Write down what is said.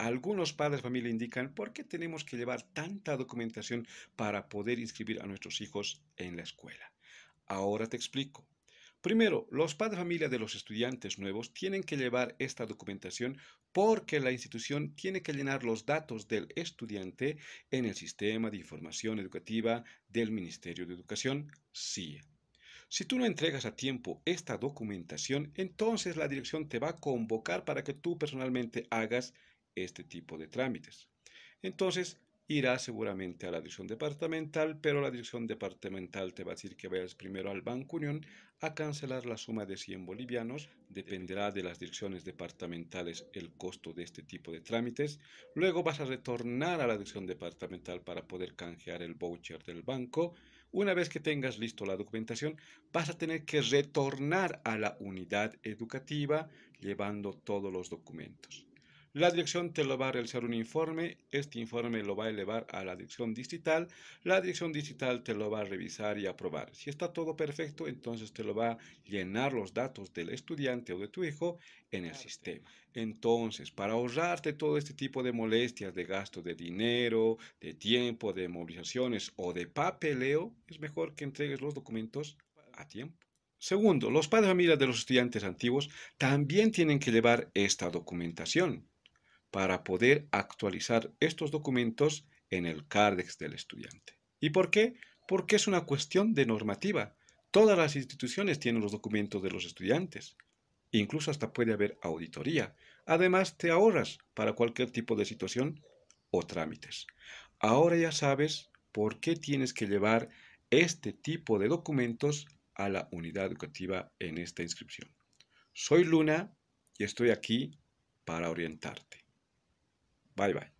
Algunos padres de familia indican por qué tenemos que llevar tanta documentación para poder inscribir a nuestros hijos en la escuela. Ahora te explico. Primero, los padres de familia de los estudiantes nuevos tienen que llevar esta documentación porque la institución tiene que llenar los datos del estudiante en el sistema de información educativa del Ministerio de Educación, SIE. Si tú no entregas a tiempo esta documentación, entonces la dirección te va a convocar para que tú personalmente hagas este tipo de trámites. Entonces, irá seguramente a la dirección departamental, pero la dirección departamental te va a decir que vayas primero al Banco Unión a cancelar la suma de 100 bolivianos. Dependerá de las direcciones departamentales el costo de este tipo de trámites. Luego vas a retornar a la dirección departamental para poder canjear el voucher del banco. Una vez que tengas listo la documentación, vas a tener que retornar a la unidad educativa llevando todos los documentos. La dirección te lo va a realizar un informe, este informe lo va a elevar a la dirección digital, la dirección digital te lo va a revisar y aprobar. Si está todo perfecto, entonces te lo va a llenar los datos del estudiante o de tu hijo en el sistema. Entonces, para ahorrarte todo este tipo de molestias, de gasto de dinero, de tiempo, de movilizaciones o de papeleo, es mejor que entregues los documentos a tiempo. Segundo, los padres de de los estudiantes antiguos también tienen que llevar esta documentación para poder actualizar estos documentos en el CARDEX del estudiante. ¿Y por qué? Porque es una cuestión de normativa. Todas las instituciones tienen los documentos de los estudiantes. Incluso hasta puede haber auditoría. Además, te ahorras para cualquier tipo de situación o trámites. Ahora ya sabes por qué tienes que llevar este tipo de documentos a la unidad educativa en esta inscripción. Soy Luna y estoy aquí para orientarte. バイバイ。